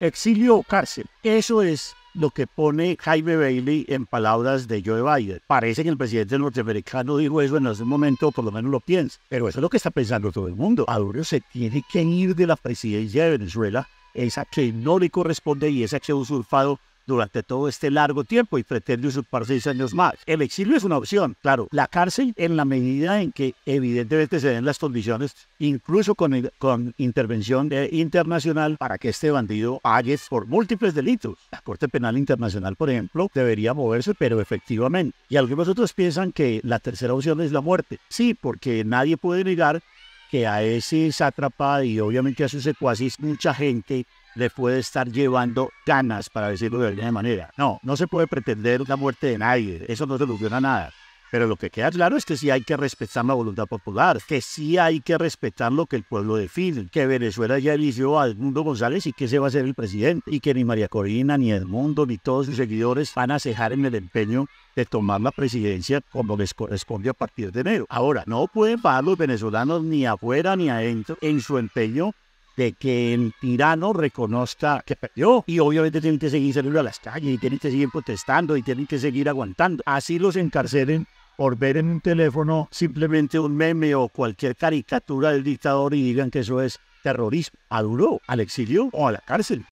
Exilio o cárcel. Eso es lo que pone Jaime Bailey en palabras de Joe Biden. Parece que el presidente norteamericano dijo eso en algún momento, por lo menos lo piensa. Pero eso es lo que está pensando todo el mundo. Maduro se tiene que ir de la presidencia de Venezuela, esa que no le corresponde y ese que ha durante todo este largo tiempo y pretende usurpar seis años más. El exilio es una opción, claro. La cárcel, en la medida en que evidentemente se den las condiciones, incluso con, con intervención internacional, para que este bandido pague por múltiples delitos. La Corte Penal Internacional, por ejemplo, debería moverse, pero efectivamente. Y algunos otros piensan que la tercera opción es la muerte. Sí, porque nadie puede negar que a ese sátrapa y obviamente a sus secuaces mucha gente le puede estar llevando ganas, para decirlo de alguna manera. No, no se puede pretender la muerte de nadie, eso no soluciona nada. Pero lo que queda claro es que sí hay que respetar la voluntad popular, que sí hay que respetar lo que el pueblo define, que Venezuela ya eligió a Edmundo González y que se va a ser el presidente, y que ni María Corina, ni Edmundo, ni todos sus seguidores van a cejar en el empeño de tomar la presidencia como les corresponde a partir de enero. Ahora, no pueden pagar los venezolanos ni afuera ni adentro en su empeño de que el tirano reconozca que perdió y obviamente tienen que seguir saliendo a las calles y tienen que seguir protestando y tienen que seguir aguantando. Así los encarcelen por ver en un teléfono simplemente un meme o cualquier caricatura del dictador y digan que eso es terrorismo. A Duro, al exilio o a la cárcel.